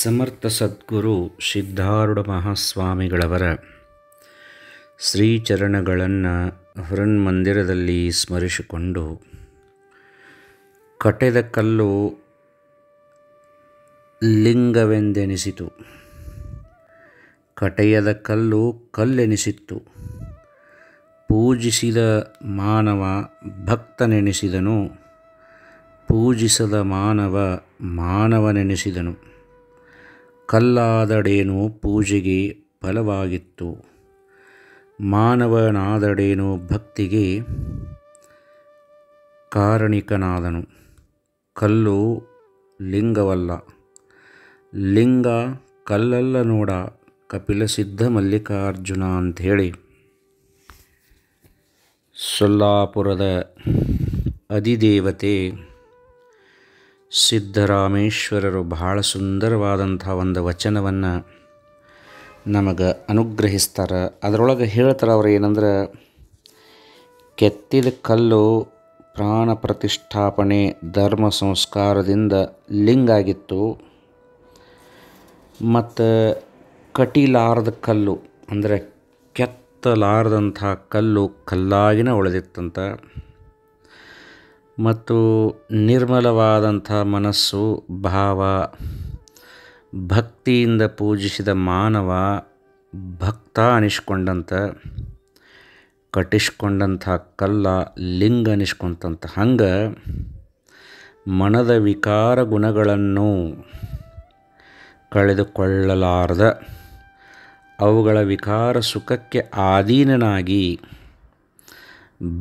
ಸಮರ್ಥ ಸದ್ಗುರು ಸಿದ್ಧಾರುಢ ಮಹಾಸ್ವಾಮಿಗಳವರ ಶ್ರೀಚರಣಗಳನ್ನು ಮಂದಿರದಲ್ಲಿ ಸ್ಮರಿಸಿಕೊಂಡು ಕಟೆದ ಕಲ್ಲು ಲಿಂಗವೆಂದೆನಿಸಿತು ಕಟೆಯದ ಕಲ್ಲು ಕಲ್ಲೆನಿಸಿತ್ತು ಪೂಜಿಸಿದ ಮಾನವ ಭಕ್ತನೆನಿಸಿದನು ಪೂಜಿಸದ ಮಾನವ ಮಾನವನೆನಿಸಿದನು ಕಲ್ಲಾದಡೇನು ಪೂಜೆಗೆ ಫಲವಾಗಿತ್ತು ಮಾನವನಾದಡೇನು ಭಕ್ತಿಗೆ ಕಾರಣಿಕನಾದನು ಕಲ್ಲು ಲಿಂಗವಲ್ಲ ಲಿಂಗ ಕಲ್ಲಲ್ಲ ನೋಡ ಕಪಿಲ ಸಿದ್ಧ ಮಲ್ಲಿಕಾರ್ಜುನ ಅಂಥೇಳಿ ಸೊಲ್ಲಾಪುರದ ಅಧಿದೇವತೆ ಸಿದ್ಧರಾಮೇಶ್ವರರು ಬಹಳ ಸುಂದರವಾದಂಥ ಒಂದು ವಚನವನ್ನು ನಮಗೆ ಅನುಗ್ರಹಿಸ್ತಾರೆ ಅದರೊಳಗೆ ಹೇಳ್ತಾರೆ ಅವರು ಏನಂದ್ರೆ ಕೆತ್ತಿದ ಕಲ್ಲು ಪ್ರಾಣ ಪ್ರತಿಷ್ಠಾಪನೆ ಧರ್ಮ ಸಂಸ್ಕಾರದಿಂದ ಆಗಿತ್ತು ಮತ್ತು ಕಟಿಲಾರದ ಕಲ್ಲು ಅಂದರೆ ಕೆತ್ತಲಾರದಂಥ ಕಲ್ಲು ಕಲ್ಲಾಗಿನ ಉಳಿದಿತ್ತಂತ ಮತ್ತು ನಿರ್ಮಲವಾದಂಥ ಮನಸ್ಸು ಭಾವ ಭಕ್ತಿಯಿಂದ ಪೂಜಿಸಿದ ಮಾನವ ಭಕ್ತ ಅನಿಸ್ಕೊಂಡಂಥ ಕಟ್ಟಿಸ್ಕೊಂಡಂಥ ಕಲ್ಲ ಲಿಂಗ ಅನಿಸ್ಕೊಂತಂಥ ಹಂಗೆ ಮನದ ವಿಕಾರ ಗುಣಗಳನ್ನು ಕಳೆದುಕೊಳ್ಳಲಾರದ ಅವುಗಳ ವಿಕಾರ ಸುಖಕ್ಕೆ ಆಧೀನನಾಗಿ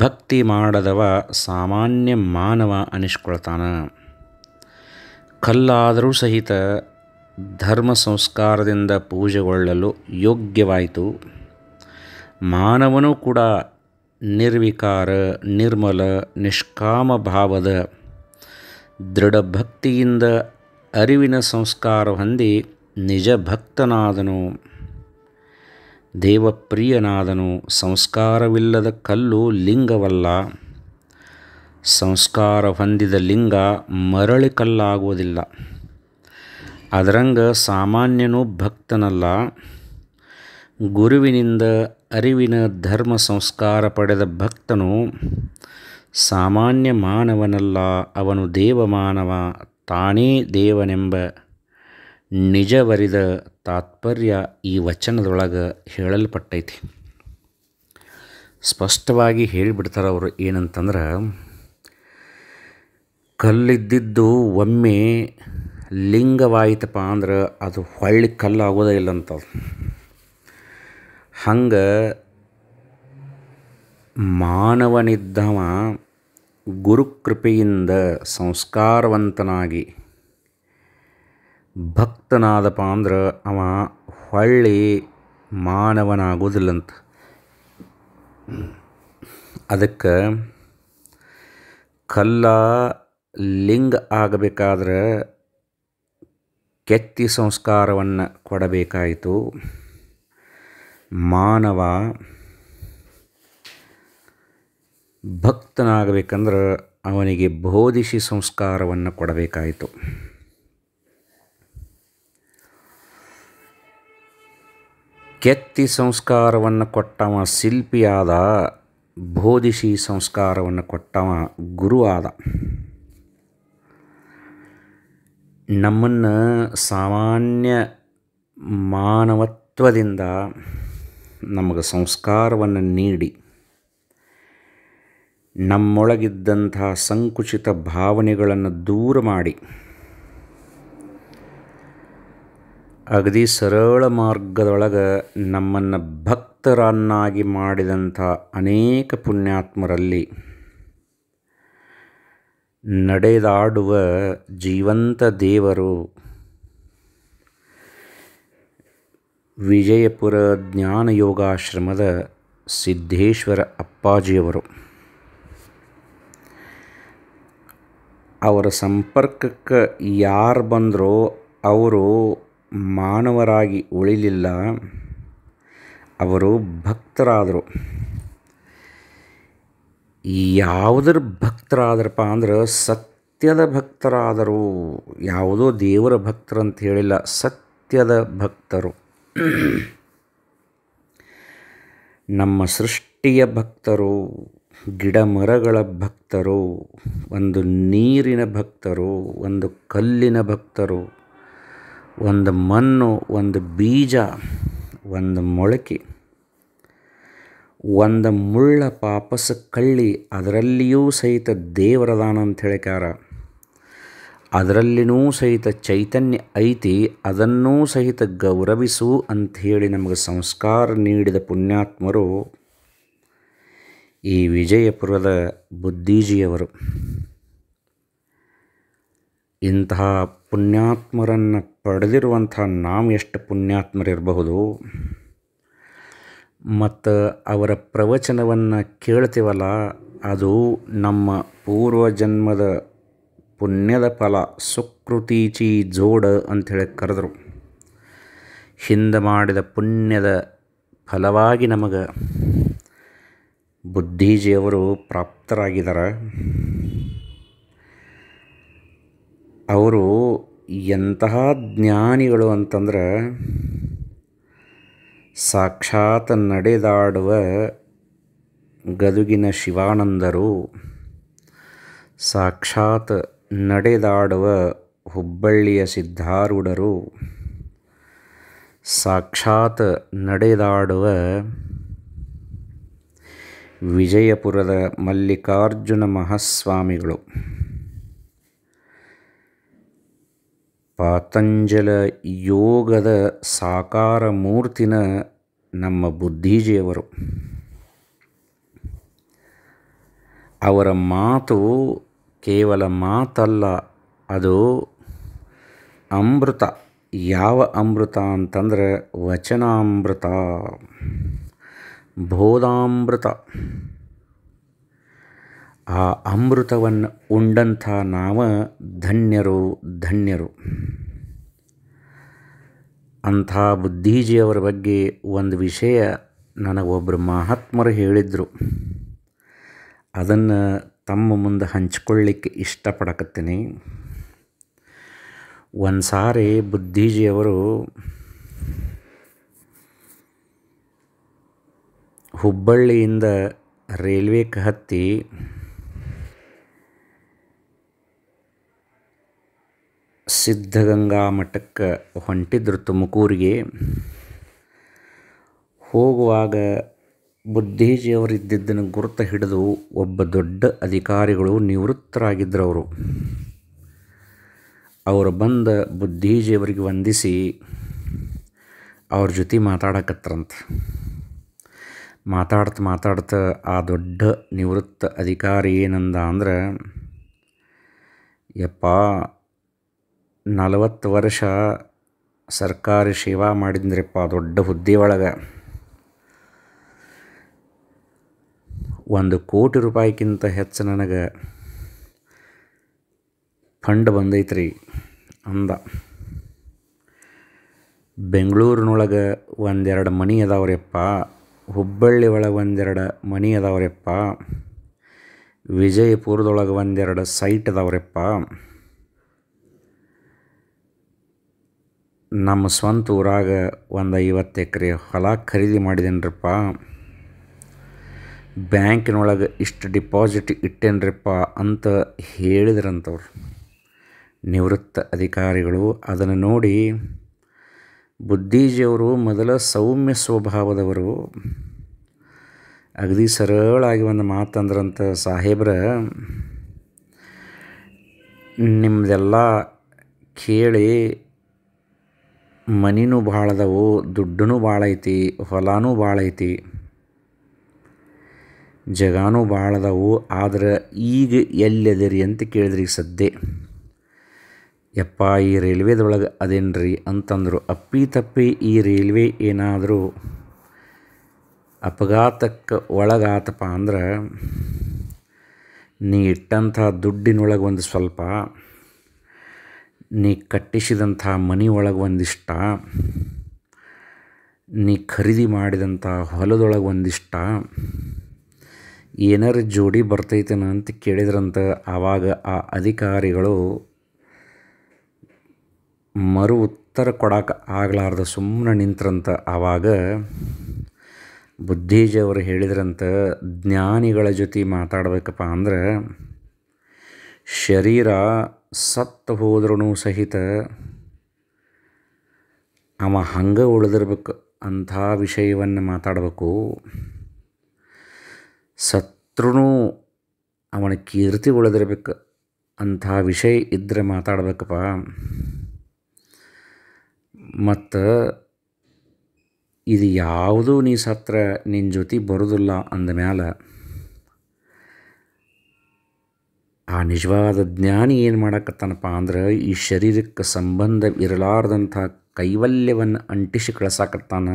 ಭಕ್ತಿ ಮಾಡದವ ಸಾಮಾನ್ಯ ಮಾನವ ಅನಿಸ್ಕೊಳ್ತಾನ ಕಲ್ಲಾದರೂ ಸಹಿತ ಧರ್ಮ ಸಂಸ್ಕಾರದಿಂದ ಪೂಜೆಗೊಳ್ಳಲು ಯೋಗ್ಯವಾಯಿತು ಮಾನವನೂ ಕೂಡ ನಿರ್ವಿಕಾರ ನಿರ್ಮಲ ನಿಷ್ಕಾಮ ಭಾವದ ದೃಢ ಭಕ್ತಿಯಿಂದ ಅರಿವಿನ ಸಂಸ್ಕಾರ ಹೊಂದಿ ನಿಜ ಭಕ್ತನಾದನು ದೇವಪ್ರಿಯನಾದನು ಸಂಸ್ಕಾರವಿಲ್ಲದ ಕಲ್ಲು ಲಿಂಗವಲ್ಲ ಸಂಸ್ಕಾರ ಹೊಂದಿದ ಲಿಂಗ ಮರಳಿ ಕಲ್ಲಾಗುವುದಿಲ್ಲ ಅದರಂಗ ಸಾಮಾನ್ಯನೂ ಭಕ್ತನಲ್ಲ ಗುರುವಿನಿಂದ ಅರಿವಿನ ಧರ್ಮ ಸಂಸ್ಕಾರ ಪಡೆದ ಭಕ್ತನು ಸಾಮಾನ್ಯ ಮಾನವನಲ್ಲ ಅವನು ದೇವಮಾನವ ತಾನೇ ದೇವನೆಂಬ ನಿಜವರಿದ ತಾತ್ಪರ್ಯ ಈ ವಚನದೊಳಗೆ ಹೇಳಲ್ಪಟ್ಟೈತಿ ಸ್ಪಷ್ಟವಾಗಿ ಹೇಳಿಬಿಡ್ತಾರೆ ಅವರು ಏನಂತಂದ್ರೆ ಕಲ್ಲಿದ್ದಿದ್ದು ಒಮ್ಮೆ ಲಿಂಗವಾಯಿತಪ್ಪ ಅಂದ್ರೆ ಅದು ಹೊಳ್ಳಿ ಕಲ್ಲಾಗೋದೇ ಇಲ್ಲ ಅಂತ ಹಂಗೆ ಮಾನವನಿದ್ದವ ಗುರುಕೃಪೆಯಿಂದ ಸಂಸ್ಕಾರವಂತನಾಗಿ ಭಕ್ತನಾದಪ್ಪ ಅಂದ್ರೆ ಅವ ಹೊಳ್ಳಿ ಮಾನವನಾಗೋದಿಲ್ಲಂತ ಅದಕ್ಕೆ ಕಲ್ಲ ಲಿಂಗ ಆಗಬೇಕಾದ್ರೆ ಕೆತ್ತಿ ಸಂಸ್ಕಾರವನ್ನು ಕೊಡಬೇಕಾಯಿತು ಮಾನವ ಭಕ್ತನಾಗಬೇಕಂದ್ರೆ ಅವನಿಗೆ ಬೋಧಿಸಿ ಸಂಸ್ಕಾರವನ್ನು ಕೊಡಬೇಕಾಯಿತು ಕೆತ್ತಿ ಸಂಸ್ಕಾರವನ್ನು ಕೊಟ್ಟವ ಶಿಲ್ಪಿಯಾದ ಬೋಧಿಸಿ ಸಂಸ್ಕಾರವನ್ನು ಕೊಟ್ಟವ ಗುರು ಆದ ನಮ್ಮನ್ನು ಸಾಮಾನ್ಯ ಮಾನವತ್ವದಿಂದ ನಮಗೆ ಸಂಸ್ಕಾರವನ್ನು ನೀಡಿ ನಮ್ಮೊಳಗಿದ್ದಂತಹ ಸಂಕುಚಿತ ಭಾವನೆಗಳನ್ನು ದೂರ ಮಾಡಿ ಅಗದಿ ಸರಳ ಮಾರ್ಗದೊಳಗೆ ನಮ್ಮನ್ನು ಭಕ್ತರನ್ನಾಗಿ ಮಾಡಿದಂಥ ಅನೇಕ ಪುಣ್ಯಾತ್ಮರಲ್ಲಿ ನಡೆದಾಡುವ ಜೀವಂತ ದೇವರು ವಿಜಯಪುರ ಜ್ಞಾನ ಯೋಗಾಶ್ರಮದ ಸಿದ್ದೇಶ್ವರ ಅಪ್ಪಾಜಿಯವರು ಅವರ ಸಂಪರ್ಕಕ್ಕೆ ಯಾರು ಬಂದರೋ ಅವರು ಮಾನವರಾಗಿ ಉಳಿಲಿಲ್ಲ ಅವರು ಭಕ್ತರಾದರು ಯಾವುದರ ಭಕ್ತರಾದ್ರಪ್ಪ ಅಂದ್ರೆ ಸತ್ಯದ ಭಕ್ತರಾದರು ಯಾವುದೋ ದೇವರ ಅಂತ ಹೇಳಿಲ್ಲ ಸತ್ಯದ ಭಕ್ತರು ನಮ್ಮ ಸೃಷ್ಟಿಯ ಭಕ್ತರು ಗಿಡ ಮರಗಳ ಭಕ್ತರು ಒಂದು ನೀರಿನ ಭಕ್ತರು ಒಂದು ಕಲ್ಲಿನ ಭಕ್ತರು ಒಂದು ಮಣ್ಣು ಒಂದು ಬೀಜ ಒಂದು ಮೊಳಕೆ ಒಂದು ಮುಳ್ಳ ಪಾಪಸ ಕಳ್ಳಿ ಅದರಲ್ಲಿಯೂ ಸಹಿತ ದೇವರದಾನ ಅಂತ ಹೇಳಿಕಾರ ಅದರಲ್ಲಿನೂ ಸಹಿತ ಚೈತನ್ಯ ಐತಿ ಅದನ್ನೂ ಸಹಿತ ಗೌರವಿಸು ಅಂಥೇಳಿ ನಮಗೆ ಸಂಸ್ಕಾರ ನೀಡಿದ ಪುಣ್ಯಾತ್ಮರು ಈ ವಿಜಯಪುರದ ಬುದ್ಧಿಜಿಯವರು ಇಂತಹ ಪುಣ್ಯಾತ್ಮರನ್ನು ಪಡೆದಿರುವಂಥ ನಾವು ಎಷ್ಟು ಪುಣ್ಯಾತ್ಮರಿರಬಹುದು ಮತ್ತು ಅವರ ಪ್ರವಚನವನ್ನು ಕೇಳ್ತೀವಲ್ಲ ಅದು ನಮ್ಮ ಪೂರ್ವಜನ್ಮದ ಪುಣ್ಯದ ಫಲ ಸುಕೃತೀಚಿ ಜೋಡ ಅಂಥೇಳಿ ಕರೆದರು ಹಿಂದೆ ಮಾಡಿದ ಪುಣ್ಯದ ಫಲವಾಗಿ ನಮಗೆ ಬುದ್ಧಿಜಿಯವರು ಪ್ರಾಪ್ತರಾಗಿದ್ದಾರೆ ಅವರು ಎಂತಹ ಜ್ಞಾನಿಗಳು ಅಂತಂದ್ರೆ ಸಾಕ್ಷಾತ್ ನಡೆದಾಡುವ ಗದುಗಿನ ಶಿವಾನಂದರು ಸಾಕ್ಷಾತ್ ನಡೆದಾಡುವ ಹುಬ್ಬಳ್ಳಿಯ ಸಿದ್ಧಾರೂಢರು ಸಾಕ್ಷಾತ್ ನಡೆದಾಡುವ ವಿಜಯಪುರದ ಮಲ್ಲಿಕಾರ್ಜುನ ಮಹಾಸ್ವಾಮಿಗಳು ಪಾತಂಜಲ ಯೋಗದ ಸಾಕಾರ ಮೂರ್ತಿನ ನಮ್ಮ ಬುದ್ಧಿಜಿಯವರು ಅವರ ಮಾತು ಕೇವಲ ಮಾತಲ್ಲ ಅದು ಅಮೃತ ಯಾವ ಅಮೃತ ಅಂತಂದರೆ ವಚನಾಮೃತ ಬೋಧಾಮೃತ ಆ ಅಮೃತವನ್ನು ಉಂಡಂಥ ನಾವ ಧನ್ಯರು ಧನ್ಯರು ಅಂಥ ಬುದ್ಧೀಜಿಯವರ ಬಗ್ಗೆ ಒಂದು ವಿಷಯ ನನಗೊಬ್ಬರು ಮಹಾತ್ಮರು ಹೇಳಿದರು ಅದನ್ನು ತಮ್ಮ ಮುಂದೆ ಹಂಚ್ಕೊಳ್ಳಿಕ್ಕೆ ಇಷ್ಟಪಡಕತ್ತೀನಿ ಒಂದು ಸಾರಿ ಬುದ್ಧೀಜಿಯವರು ಹುಬ್ಬಳ್ಳಿಯಿಂದ ರೈಲ್ವೆಗೆ ಹತ್ತಿ ಸಿದ್ಧಗಂಗಾ ಮಠಕ್ಕೆ ಹೊಂಟಿದ್ರು ತುಮಕೂರಿಗೆ ಹೋಗುವಾಗ ಬುದ್ಧೀಜಿಯವರು ಗುರುತು ಹಿಡಿದು ಒಬ್ಬ ದೊಡ್ಡ ಅಧಿಕಾರಿಗಳು ನಿವೃತ್ತರಾಗಿದ್ದರು ಅವರು ಅವರು ಬಂದ ಬುದ್ಧೀಜಿಯವರಿಗೆ ವಂದಿಸಿ ಅವ್ರ ಜೊತೆ ಮಾತಾಡಕತ್ರಂತ ಮಾತಾಡ್ತ ಮಾತಾಡ್ತಾ ಆ ದೊಡ್ಡ ನಿವೃತ್ತ ಅಧಿಕಾರಿ ಏನಂದ ಅಂದ್ರೆ ಯಪ್ಪ ನಲವತ್ತು ವರ್ಷ ಸರ್ಕಾರಿ ಸೇವಾ ಮಾಡಿದ್ರಿಪ್ಪ ದೊಡ್ಡ ಹುದ್ದೆ ಒಳಗೆ ಒಂದು ಕೋಟಿ ರೂಪಾಯಿಗಿಂತ ಹೆಚ್ಚು ನನಗೆ ಫಂಡ್ ಬಂದೈತ್ರಿ ಅಂದ ಬೆಂಗಳೂರಿನೊಳಗೆ ಒಂದೆರಡು ಮನಿ ಅದಾವ್ರಿಪ್ಪ ಹುಬ್ಬಳ್ಳಿ ಒಳಗೆ ಒಂದೆರಡು ಮನಿ ಅದಾವ್ರಿಪ್ಪ ವಿಜಯಪುರದೊಳಗೆ ಒಂದೆರಡು ಸೈಟ್ ಅದಾವ್ರಿಪ್ಪ ನಮ್ಮ ಸ್ವಂತ ಊರಾಗ ಒಂದು ಐವತ್ತು ಎಕರೆ ಹೊಲ ಖರೀದಿ ಮಾಡಿದೇನ್ರಪ್ಪ ಬ್ಯಾಂಕಿನೊಳಗೆ ಇಷ್ಟು ಡಿಪಾಸಿಟ್ ಇಟ್ಟೇನ್ರಿಪ್ಪ ಅಂತ ಹೇಳಿದ್ರಂಥವ್ರು ನಿವೃತ್ತ ಅಧಿಕಾರಿಗಳು ಅದನ್ನು ನೋಡಿ ಬುದ್ಧಿಜಿಯವರು ಮೊದಲ ಸೌಮ್ಯ ಸ್ವಭಾವದವರು ಅಗದಿ ಸರಳಾಗಿ ಒಂದು ಮಾತಂದ್ರಂಥ ಸಾಹೇಬ್ರ ನಿಮ್ಮದೆಲ್ಲ ಕೇಳಿ ಮನಿನು ಭಾಳ ಅದಾವು ದುಡ್ಡುನೂ ಭಾಳ ಐತಿ ಹೊಲನೂ ಭಾಳ ಐತಿ ಜಗಾನೂ ಭಾಳ ಅದಾವು ಆದ್ರೆ ಈಗ ಎಲ್ಲಿದ್ದೀರಿ ಅಂತ ಕೇಳಿದ್ರಿ ಸದ್ದೆ ಯಪ್ಪ ಈ ರೈಲ್ವೇದೊಳಗೆ ಅದೇನು ರೀ ಅಂತಂದರು ಅಪ್ಪಿ ತಪ್ಪಿ ಈ ರೈಲ್ವೆ ಏನಾದರೂ ಅಪಘಾತಕ್ಕೆ ಒಳಗಾತಪ್ಪ ಅಂದ್ರೆ ನೀ ಇಟ್ಟಂಥ ದುಡ್ಡಿನೊಳಗೆ ಒಂದು ಸ್ವಲ್ಪ ನೀ ಕಟ್ಟಿಸಿದಂಥ ಮನೆ ಒಳಗೆ ಒಂದಿಷ್ಟ ನೀ ಖರೀದಿ ಮಾಡಿದಂಥ ಹೊಲದೊಳಗೆ ಒಂದಿಷ್ಟ ಏನಾರ ಜೋಡಿ ಬರ್ತೈತೇನ ಅಂತ ಕೇಳಿದ್ರಂತ ಆವಾಗ ಆ ಅಧಿಕಾರಿಗಳು ಮರು ಉತ್ತರ ಕೊಡಕ್ಕೆ ಆಗಲಾರ್ದ ಸುಮ್ಮನೆ ನಿಂತ್ರಂತ ಆವಾಗ ಬುದ್ಧಿಜಿಯವರು ಹೇಳಿದ್ರಂತ ಜ್ಞಾನಿಗಳ ಜೊತೆ ಮಾತಾಡಬೇಕಪ್ಪ ಅಂದ್ರೆ ಶರೀರ ಸತ್ತು ಹೋದ್ರೂ ಸಹಿತ ಅವ ಹಂಗೆ ಉಳಿದಿರ್ಬೇಕು ಅಂಥ ವಿಷಯವನ್ನು ಮಾತಾಡಬೇಕು ಸತ್ರು ಅವನ ಕೀರ್ತಿ ಉಳಿದಿರ್ಬೇಕು ಅಂಥ ವಿಷಯ ಇದ್ದರೆ ಮಾತಾಡ್ಬೇಕಪ್ಪ ಮತ್ತು ಇದು ಯಾವುದೂ ನೀ ಸತ್ರ ನಿನ್ನ ಜೊತೆ ಬರೋದಿಲ್ಲ ಮ್ಯಾಲ ಆ ನಿಜವಾದ ಜ್ಞಾನಿ ಏನು ಮಾಡಕತ್ತಾನಪ್ಪ ಅಂದ್ರೆ ಈ ಶರೀರಕ್ಕೆ ಸಂಬಂಧ ಇರಲಾರ್ದಂಥ ಕೈವಲ್ಯವನ್ನು ಅಂಟಿಸಿ ಕಳ್ಸಾಕತ್ತಾನ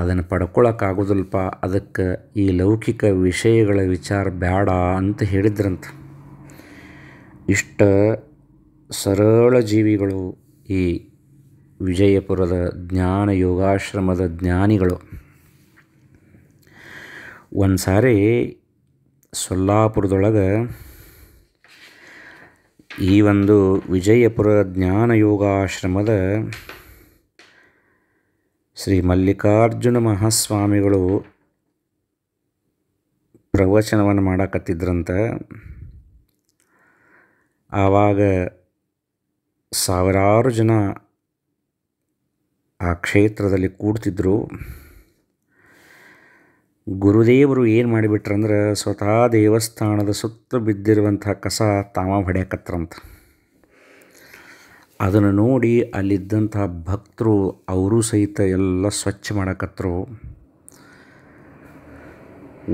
ಅದನ್ನು ಪಡ್ಕೊಳಕ್ಕಾಗೋದಿಲ್ಲಪ್ಪ ಅದಕ್ಕೆ ಈ ಲೌಕಿಕ ವಿಷಯಗಳ ವಿಚಾರ ಬೇಡ ಅಂತ ಹೇಳಿದ್ರಂತ ಇಷ್ಟ ಸರಳ ಜೀವಿಗಳು ಈ ವಿಜಯಪುರದ ಜ್ಞಾನ ಯೋಗಾಶ್ರಮದ ಜ್ಞಾನಿಗಳು ಒಂದು ಸಾರಿ ಸೊಲ್ಲಾಪುರದೊಳಗೆ ಈ ಒಂದು ವಿಜಯಪುರ ಜ್ಞಾನ ಯೋಗಾಶ್ರಮದ ಶ್ರೀ ಮಲ್ಲಿಕಾರ್ಜುನ ಮಹಾಸ್ವಾಮಿಗಳು ಪ್ರವಚನವನ್ನು ಮಾಡಕತ್ತಿದ್ರಂತ ಆವಾಗ ಸಾವಿರಾರು ಜನ ಆ ಕ್ಷೇತ್ರದಲ್ಲಿ ಕೂಡ್ತಿದ್ರು ಗುರುದೇವರು ಏನು ಮಾಡಿಬಿಟ್ರಂದ್ರೆ ಸ್ವತಃ ದೇವಸ್ಥಾನದ ಸುತ್ತ ಬಿದ್ದಿರುವಂಥ ಕಸ ತಾವ ಹೊಡೆಯಕತ್ರಂತ ಅದನ್ನು ನೋಡಿ ಅಲ್ಲಿದ್ದಂಥ ಭಕ್ತರು ಅವರು ಸಹಿತ ಎಲ್ಲ ಸ್ವಚ್ಛ ಮಾಡಕತ್ತರು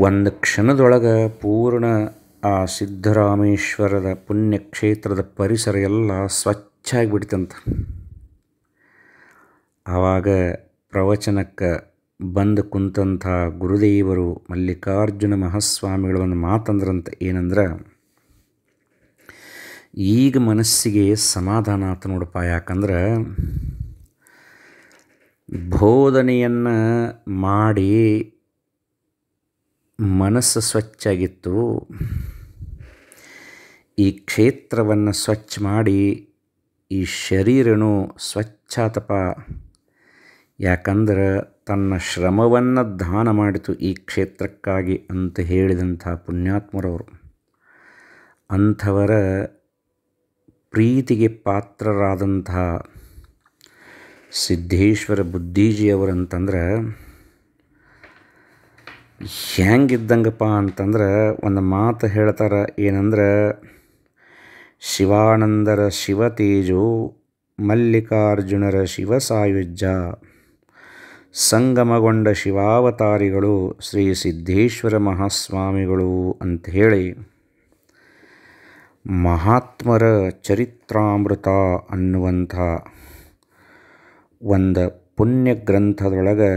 ಒಂದು ಕ್ಷಣದೊಳಗೆ ಪೂರ್ಣ ಆ ಸಿದ್ಧರಾಮೇಶ್ವರದ ಪುಣ್ಯಕ್ಷೇತ್ರದ ಪರಿಸರ ಎಲ್ಲ ಸ್ವಚ್ಛ ಆಗಿಬಿಡ್ತಂತ ಆವಾಗ ಪ್ರವಚನಕ್ಕೆ ಬಂದು ಕುಂತಹ ಗುರುದೇವರು ಮಲ್ಲಿಕಾರ್ಜುನ ಮಹಾಸ್ವಾಮಿಗಳನ್ನ ಮಾತಂದ್ರಂತ ಏನಂದ್ರೆ ಈಗ ಮನಸ್ಸಿಗೆ ಸಮಾಧಾನ ಅಂತ ನೋಡಪ್ಪ ಯಾಕಂದ್ರೆ ಬೋಧನೆಯನ್ನು ಮಾಡಿ ಮನಸ್ಸು ಸ್ವಚ್ಛಾಗಿತ್ತು ಈ ಕ್ಷೇತ್ರವನ್ನು ಸ್ವಚ್ಛ ಮಾಡಿ ಈ ಶರೀರನು ಸ್ವಚ್ಛಾತಪ ಯಾಕಂದ್ರೆ ತನ್ನ ಶ್ರಮವನ್ನು ದಾನ ಮಾಡಿತು ಈ ಕ್ಷೇತ್ರಕ್ಕಾಗಿ ಅಂತ ಹೇಳಿದಂಥ ಪುಣ್ಯಾತ್ಮರವರು ಅಂಥವರ ಪ್ರೀತಿಗೆ ಪಾತ್ರರಾದಂಥ ಸಿದ್ಧೇಶ್ವರ ಅಂತಂದ್ರೆ ಹೆಂಗಿದ್ದಂಗಪ್ಪ ಅಂತಂದ್ರೆ ಒಂದು ಮಾತು ಹೇಳ್ತಾರೆ ಏನಂದ್ರೆ ಶಿವಾನಂದರ ಶಿವತೇಜೋ ಮಲ್ಲಿಕಾರ್ಜುನರ ಶಿವ ಸಾಯುಜ್ಜ ಸಂಗಮಗೊಂಡ ಶಿವಾವತಾರಿಗಳು ಶ್ರೀ ಸಿದ್ಧೇಶ್ವರ ಮಹಾಸ್ವಾಮಿಗಳು ಅಂತ ಹೇಳಿ ಮಹಾತ್ಮರ ಚರಿತ್ರಾಮೃತ ಅನ್ನುವಂಥ ಒಂದು ಪುಣ್ಯ ಗ್ರಂಥದೊಳಗೆ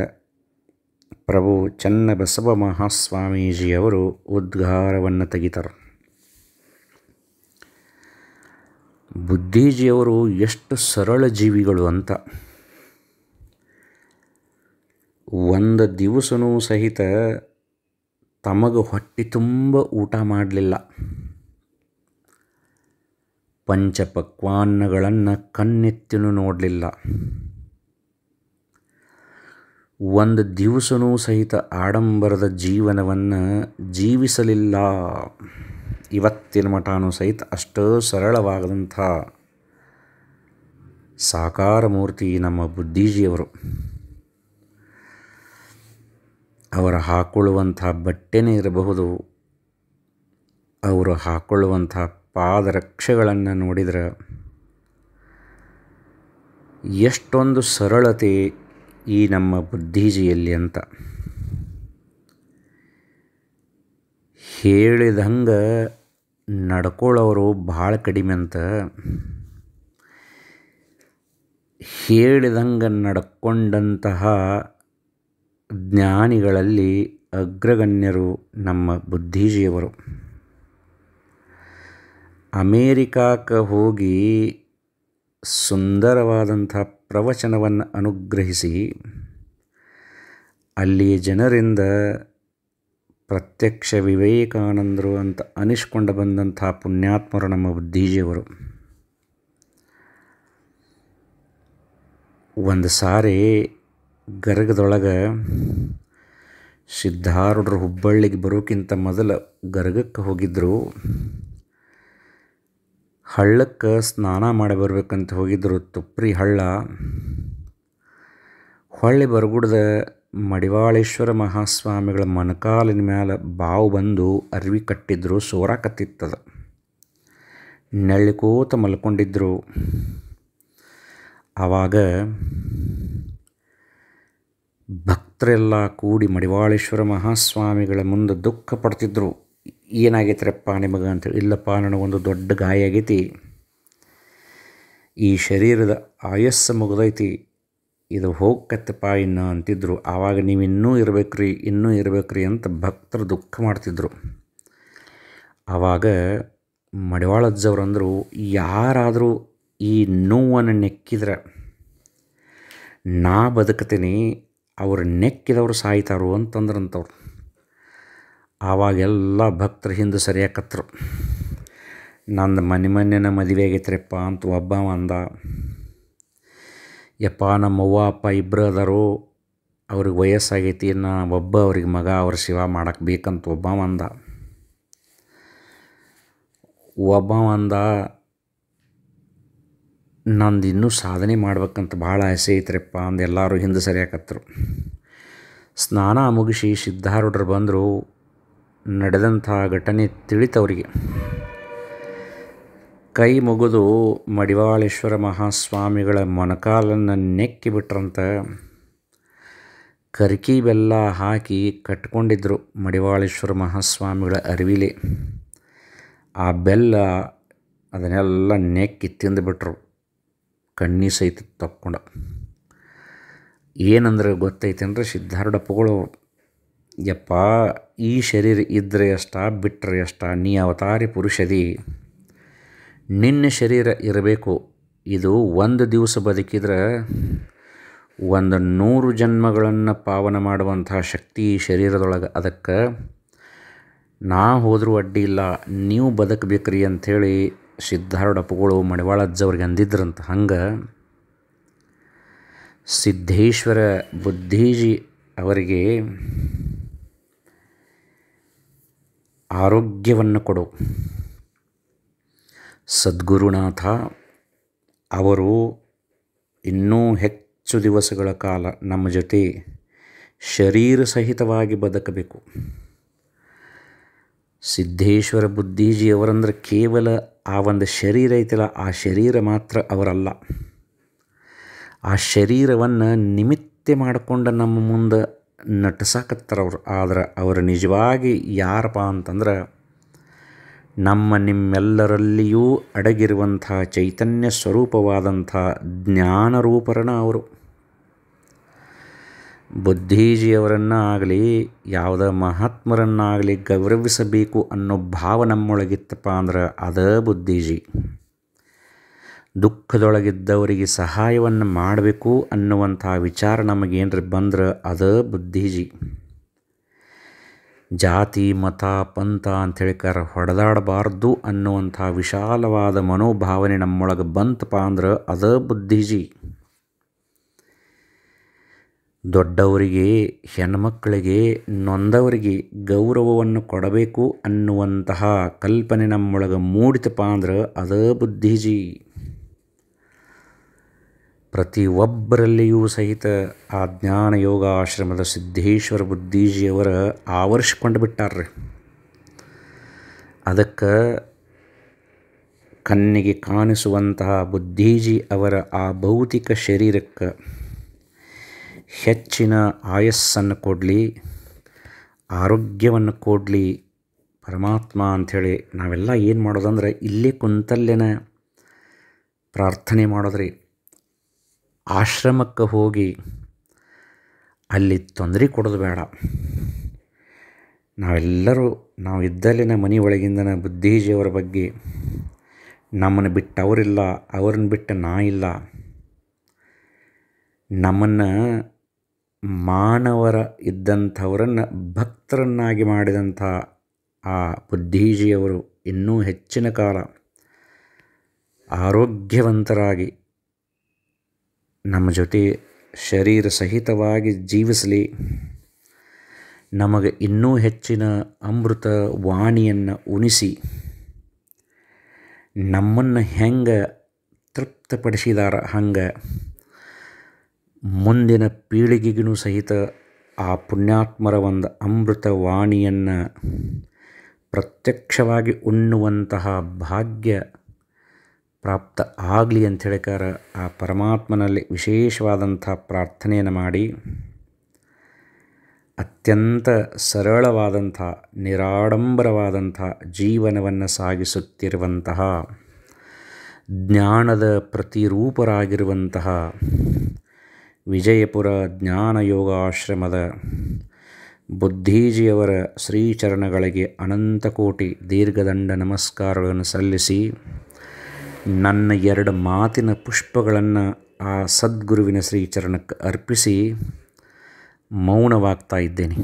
ಪ್ರಭು ಚನ್ನಬಸವ ಮಹಾಸ್ವಾಮೀಜಿಯವರು ಉದ್ಗಾರವನ್ನು ತೆಗಿತಾರೆ ಬುದ್ಧಿಜಿಯವರು ಎಷ್ಟು ಸರಳ ಜೀವಿಗಳು ಅಂತ ಒಂದು ದಿವಸನೂ ಸಹಿತ ತಮಗೆ ಹೊಟ್ಟೆ ತುಂಬ ಊಟ ಮಾಡಲಿಲ್ಲ ಪಂಚಪಕ್ವಾನ್ನಗಳನ್ನು ಕಣ್ಣೆತ್ತಿನೂ ನೋಡಲಿಲ್ಲ ಒಂದು ದಿವಸನೂ ಸಹಿತ ಆಡಂಬರದ ಜೀವನವನ್ನು ಜೀವಿಸಲಿಲ್ಲ ಇವತ್ತಿನ ಮಠಾನು ಸಹಿತ ಅಷ್ಟು ಸರಳವಾಗದಂಥ ಸಾಕಾರ ಮೂರ್ತಿ ನಮ್ಮ ಬುದ್ಧೀಜಿಯವರು ಅವರು ಹಾಕೊಳ್ಳುವಂಥ ಬಟ್ಟೆನೇ ಇರಬಹುದು ಅವರು ಹಾಕ್ಕೊಳ್ಳುವಂಥ ಪಾದರಕ್ಷೆಗಳನ್ನು ನೋಡಿದರೆ ಎಷ್ಟೊಂದು ಸರಳತೆ ಈ ನಮ್ಮ ಬುದ್ಧಿಜಿಯಲ್ಲಿ ಅಂತ ಹೇಳಿದಂಗೆ ನಡ್ಕೊಳ್ಳೋರು ಭಾಳ ಕಡಿಮೆ ಅಂತ ಹೇಳಿದಂಗೆ ನಡ್ಕೊಂಡಂತಹ ಜ್ಞಾನಿಗಳಲ್ಲಿ ಅಗ್ರಗಣ್ಯರು ನಮ್ಮ ಬುದ್ಧಿಜಿಯವರು. ಅಮೇರಿಕಾಕ್ಕೆ ಹೋಗಿ ಸುಂದರವಾದಂಥ ಪ್ರವಚನವನ್ನು ಅನುಗ್ರಹಿಸಿ ಅಲ್ಲಿಯ ಜನರಿಂದ ಪ್ರತ್ಯಕ್ಷ ವಿವೇಕಾನಂದರು ಅಂತ ಅನಿಸ್ಕೊಂಡು ಬಂದಂಥ ಪುಣ್ಯಾತ್ಮರು ನಮ್ಮ ಬುದ್ಧೀಜಿಯವರು ಒಂದು ಸಾರಿ ಗರಗದೊಳಗೆ ಸಿದ್ಧಾರೂಢರು ಹುಬ್ಬಳ್ಳಿಗೆ ಬರೋಕ್ಕಿಂತ ಮೊದಲು ಗರಗಕ್ಕೆ ಹೋಗಿದ್ದರು ಹಳ್ಳಕ್ಕೆ ಸ್ನಾನ ಮಾಡಿ ಬರಬೇಕಂತ ಹೋಗಿದ್ದರು ತುಪ್ರಿ ಹಳ್ಳ ಹೊಳ್ಳಿ ಬರಗುಡ್ದ ಮಡಿವಾಳೇಶ್ವರ ಮಹಾಸ್ವಾಮಿಗಳ ಮನಕಾಲಿನ ಮ್ಯಾಲ ಬಾವು ಬಂದು ಅರಿವಿ ಕಟ್ಟಿದ್ರು ಸೋರಾಕತ್ತಿತ್ತದ ನೆಳ್ಳಿಕೋತ ಮಲ್ಕೊಂಡಿದ್ದರು ಆವಾಗ ಭಕ್ತರೆಲ್ಲ ಕೂಡಿ ಮಡಿವಾಳೇಶ್ವರ ಮಹಾಸ್ವಾಮಿಗಳ ಮುಂದೆ ದುಃಖ ಪಡ್ತಿದ್ರು ಏನಾಗೈತ್ರಪ್ಪ ನಿಮಗೆ ಅಂತೇಳಿ ಇಲ್ಲಪ್ಪ ನನಗೊಂದು ದೊಡ್ಡ ಗಾಯ ಆಗೈತಿ ಈ ಶರೀರದ ಆಯಸ್ಸು ಮುಗಿದೈತಿ ಇದು ಹೋಗ್ಕತ್ತಪ್ಪ ಇನ್ನು ಅಂತಿದ್ರು ಆವಾಗ ನೀವು ಇನ್ನೂ ಇರಬೇಕ್ರಿ ಇನ್ನೂ ಇರಬೇಕ್ರಿ ಅಂತ ಭಕ್ತರು ದುಃಖ ಮಾಡ್ತಿದ್ರು ಆವಾಗ ಮಡಿವಾಳಜ್ಜವ್ರಂದರು ಯಾರಾದರೂ ಈ ನೋವನ್ನು ನೆಕ್ಕಿದ್ರೆ ನಾ ಬದುಕತೀನಿ ಅವ್ರು ನೆಕ್ಕಿದವರು ಸಾಯ್ತಾರು ಅಂತಂದ್ರಂತವ್ರು ಆವಾಗೆಲ್ಲ ಭಕ್ತರು ಹಿಂದೆ ಸರಿಯಾಕತ್ರು ನಂದು ಮನೆ ಮನೆನ ಮದುವೆ ಆಗೈತ್ರಿಪ್ಪ ಅಂತ ಒಬ್ಬ ಅಂದ ಯಪ್ಪ ನಮ್ಮವ್ವ ಅಪ್ಪ ಇಬ್ಬರು ಅದರು ಅವ್ರಿಗೆ ವಯಸ್ಸಾಗೈತಿ ನಾ ಒಬ್ಬ ಅವ್ರಿಗೆ ಮಗ ಅವ್ರ ಶಿವ ಮಾಡಕ್ಕೆ ಬೇಕಂತ ಒಬ್ಬ ಅಂದ ಒಬ್ಬ ಅಂದ ನಂದು ಇನ್ನೂ ಸಾಧನೆ ಮಾಡ್ಬೇಕಂತ ಭಾಳ ಆಸೆ ಐತ್ರಪ್ಪ ಅಂದು ಎಲ್ಲರೂ ಹಿಂದೆ ಸರಿಯಾಕತ್ತರು ಸ್ನಾನ ಮುಗಿಸಿ ಸಿದ್ಧಾರೂಢರು ಬಂದರು ನಡೆದಂಥ ಘಟನೆ ತಿಳಿತವರಿಗೆ ಕೈ ಮುಗಿದು ಮಡಿವಾಳೇಶ್ವರ ಮಹಾಸ್ವಾಮಿಗಳ ಮೊಣಕಾಲನ್ನು ನೆಕ್ಕಿ ಬಿಟ್ರಂತ ಕರ್ಕಿ ಬೆಲ್ಲ ಹಾಕಿ ಕಟ್ಕೊಂಡಿದ್ದರು ಮಡಿವಾಳೇಶ್ವರ ಮಹಾಸ್ವಾಮಿಗಳ ಅರಿವಿಲೆ ಆ ಬೆಲ್ಲ ಅದನ್ನೆಲ್ಲ ನೆಕ್ಕಿ ತಿಂದುಬಿಟ್ರು ಕಣ್ಣಿ ಸಹಿತ ತಕ್ಕೊಂಡ ಏನಂದ್ರೆ ಗೊತ್ತೈತೆ ಅಂದರೆ ಪಗಳು ಯಪ್ಪ ಈ ಶರೀರ ಇದ್ದರೆ ಎಷ್ಟ ಬಿಟ್ಟರೆ ಎಷ್ಟ ನೀ ಅವತಾರಿ ಪುರುಷದಿ ನಿನ್ನ ಶರೀರ ಇರಬೇಕು ಇದು ಒಂದು ದಿವಸ ಬದುಕಿದ್ರೆ ಒಂದು ನೂರು ಜನ್ಮಗಳನ್ನು ಪಾವನ ಮಾಡುವಂತಹ ಶಕ್ತಿ ಈ ಶರೀರದೊಳಗೆ ಅದಕ್ಕೆ ನಾ ಹೋದರೂ ಅಡ್ಡಿ ಇಲ್ಲ ನೀವು ಬದುಕಬೇಕ್ರಿ ಅಂಥೇಳಿ ಸಿದ್ಧಾರೂಢಪ್ಪಗಳು ಮಡಿವಾಳ ಅಜ್ಜವ್ರಿಗೆ ಅಂದಿದ್ರಂತ ಹಂಗೆ ಸಿದ್ಧೇಶ್ವರ ಬುದ್ಧೀಜಿ ಅವರಿಗೆ ಆರೋಗ್ಯವನ್ನು ಕೊಡು ಸದ್ಗುರುನಾಥ ಅವರು ಇನ್ನೂ ಹೆಚ್ಚು ದಿವಸಗಳ ಕಾಲ ನಮ್ಮ ಜೊತೆ ಶರೀರ ಸಹಿತವಾಗಿ ಬದುಕಬೇಕು ಸಿದ್ಧೇಶ್ವರ ಬುದ್ಧೀಜಿಯವರಂದ್ರೆ ಕೇವಲ ಆ ಒಂದು ಶರೀರ ಐತಿಲ್ಲ ಆ ಶರೀರ ಮಾತ್ರ ಅವರಲ್ಲ ಆ ಶರೀರವನ್ನು ನಿಮಿತ್ತ ಮಾಡಿಕೊಂಡು ನಮ್ಮ ಮುಂದೆ ನಟಿಸಾಕತ್ತಾರ ಅವರು ಆದ್ರೆ ಅವರು ನಿಜವಾಗಿ ಯಾರಪ್ಪ ಅಂತಂದ್ರೆ ನಮ್ಮ ನಿಮ್ಮೆಲ್ಲರಲ್ಲಿಯೂ ಅಡಗಿರುವಂಥ ಚೈತನ್ಯ ಸ್ವರೂಪವಾದಂಥ ಜ್ಞಾನರೂಪರಣ ಅವರು ಬುದ್ಧಿಜಿಯವರನ್ನಾಗಲಿ ಆಗಲಿ ಯಾವುದೇ ಮಹಾತ್ಮರನ್ನಾಗಲಿ ಗೌರವಿಸಬೇಕು ಅನ್ನೋ ಭಾವ ನಮ್ಮೊಳಗಿತ್ತಪ್ಪ ಅಂದ್ರೆ ಅದ ಬುದ್ಧೀಜಿ ದುಃಖದೊಳಗಿದ್ದವರಿಗೆ ಸಹಾಯವನ್ನು ಮಾಡಬೇಕು ಅನ್ನುವಂಥ ವಿಚಾರ ನಮಗೇನ್ರ ಬಂದ್ರೆ ಅದ ಬುದ್ಧೀಜಿ ಜಾತಿ ಮತ ಪಂಥ ಅಂಥೇಳಿ ಕರ ಹೊಡೆದಾಡಬಾರ್ದು ಅನ್ನುವಂಥ ವಿಶಾಲವಾದ ಮನೋಭಾವನೆ ನಮ್ಮೊಳಗೆ ಬಂತಪ್ಪ ಅಂದ್ರೆ ಅದ ಬುದ್ಧೀಜಿ ದೊಡ್ಡವರಿಗೆ ಹೆಣ್ಮಕ್ಕಳಿಗೆ ನೊಂದವರಿಗೆ ಗೌರವವನ್ನು ಕೊಡಬೇಕು ಅನ್ನುವಂತಹ ಕಲ್ಪನೆ ನಮ್ಮೊಳಗೆ ಮೂಡಿತಪ್ಪ ಅಂದ್ರೆ ಅದೇ ಬುದ್ಧೀಜಿ ಪ್ರತಿಯೊಬ್ಬರಲ್ಲಿಯೂ ಸಹಿತ ಆ ಜ್ಞಾನ ಯೋಗ ಆಶ್ರಮದ ಸಿದ್ದೇಶ್ವರ ಬುದ್ಧೀಜಿಯವರ ಆವರಿಸಿಕೊಂಡು ಬಿಟ್ಟಾರ್ರಿ ಅದಕ್ಕೆ ಕಣ್ಣಿಗೆ ಕಾಣಿಸುವಂತಹ ಬುದ್ಧೀಜಿ ಅವರ ಆ ಭೌತಿಕ ಶರೀರಕ್ಕೆ ಹೆಚ್ಚಿನ ಆಯಸ್ಸನ್ನು ಕೊಡಲಿ ಆರೋಗ್ಯವನ್ನು ಕೊಡಲಿ ಪರಮಾತ್ಮ ಅಂಥೇಳಿ ನಾವೆಲ್ಲ ಏನು ಮಾಡೋದಂದ್ರೆ ಇಲ್ಲೇ ಕುಂತಲ್ಲೇನ ಪ್ರಾರ್ಥನೆ ಮಾಡೋದ್ರಿ ಆಶ್ರಮಕ್ಕೆ ಹೋಗಿ ಅಲ್ಲಿ ತೊಂದರೆ ಕೊಡೋದು ಬೇಡ ನಾವೆಲ್ಲರೂ ನಾವು ಇದ್ದಲ್ಲಿನ ಮನೆಯೊಳಗಿಂದನ ಬುದ್ಧೀಜಿಯವರ ಬಗ್ಗೆ ನಮ್ಮನ್ನು ಬಿಟ್ಟು ಅವರಿಲ್ಲ ಅವ್ರನ್ನ ಬಿಟ್ಟು ನಾ ಇಲ್ಲ ನಮ್ಮನ್ನು ಮಾನವರ ಇದ್ದಂಥವರನ್ನು ಭಕ್ತರನ್ನಾಗಿ ಮಾಡಿದಂಥ ಆ ಬುದ್ಧೀಜಿಯವರು ಇನ್ನೂ ಹೆಚ್ಚಿನ ಕಾಲ ಆರೋಗ್ಯವಂತರಾಗಿ ನಮ್ಮ ಜೊತೆ ಶರೀರ ಸಹಿತವಾಗಿ ಜೀವಿಸಲಿ ನಮಗೆ ಇನ್ನೂ ಹೆಚ್ಚಿನ ಅಮೃತ ವಾಣಿಯನ್ನು ಉಣಿಸಿ ನಮ್ಮನ್ನು ಹೆಂಗೆ ತೃಪ್ತಪಡಿಸಿದಾರ ಹಂಗೆ ಮುಂದಿನ ಪೀಳಿಗೆಗೂ ಸಹಿತ ಆ ಪುಣ್ಯಾತ್ಮರ ಒಂದು ಅಮೃತ ವಾಣಿಯನ್ನು ಪ್ರತ್ಯಕ್ಷವಾಗಿ ಉಣ್ಣುವಂತಹ ಭಾಗ್ಯ ಪ್ರಾಪ್ತ ಆಗಲಿ ಅಂತ ಹೇಳಿಕಾರ ಆ ಪರಮಾತ್ಮನಲ್ಲಿ ವಿಶೇಷವಾದಂಥ ಪ್ರಾರ್ಥನೆಯನ್ನು ಮಾಡಿ ಅತ್ಯಂತ ಸರಳವಾದಂಥ ನಿರಾಡಂಬರವಾದಂಥ ಜೀವನವನ್ನು ಸಾಗಿಸುತ್ತಿರುವಂತಹ ಜ್ಞಾನದ ಪ್ರತಿರೂಪರಾಗಿರುವಂತಹ ವಿಜಯಪುರ ಜ್ಞಾನಯೋಗ ಆಶ್ರಮದ ಬುದ್ಧೀಜಿಯವರ ಶ್ರೀಚರಣಗಳಿಗೆ ಅನಂತಕೋಟಿ ದೀರ್ಘದಂಡ ನಮಸ್ಕಾರಗಳನ್ನು ಸಲ್ಲಿಸಿ ನನ್ನ ಎರಡು ಮಾತಿನ ಪುಷ್ಪಗಳನ್ನು ಆ ಸದ್ಗುರುವಿನ ಶ್ರೀಚರಣಕ್ಕೆ ಅರ್ಪಿಸಿ ಮೌನವಾಗ್ತಾ ಇದ್ದೇನೆ